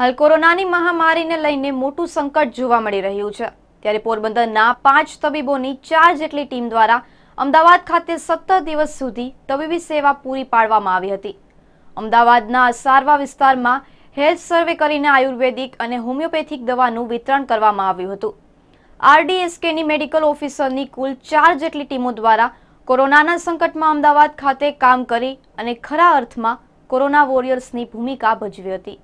હાલ કોરોનાની મહામારીને લઈને મોટું સંકટ જોવા મળી રહ્યું છે ત્યારે પોરબંદરના પાંચ તબીબોની ચાર જેટલી ટીમ દ્વારા અમદાવાદ ખાતે સત્તર દિવસ સુધી તબીબી સેવા પૂરી પાડવામાં આવી હતી અમદાવાદના સારવા વિસ્તારમાં હેલ્થ સર્વે કરીને આયુર્વેદિક અને હોમિયોપેથિક દવાનું વિતરણ કરવામાં આવ્યું હતું આરડીએસકેની મેડિકલ ઓફિસરની કુલ ચાર જેટલી ટીમો દ્વારા કોરોનાના સંકટમાં અમદાવાદ ખાતે કામ કરી અને ખરા અર્થમાં કોરોના વોરિયર્સની ભૂમિકા ભજવી હતી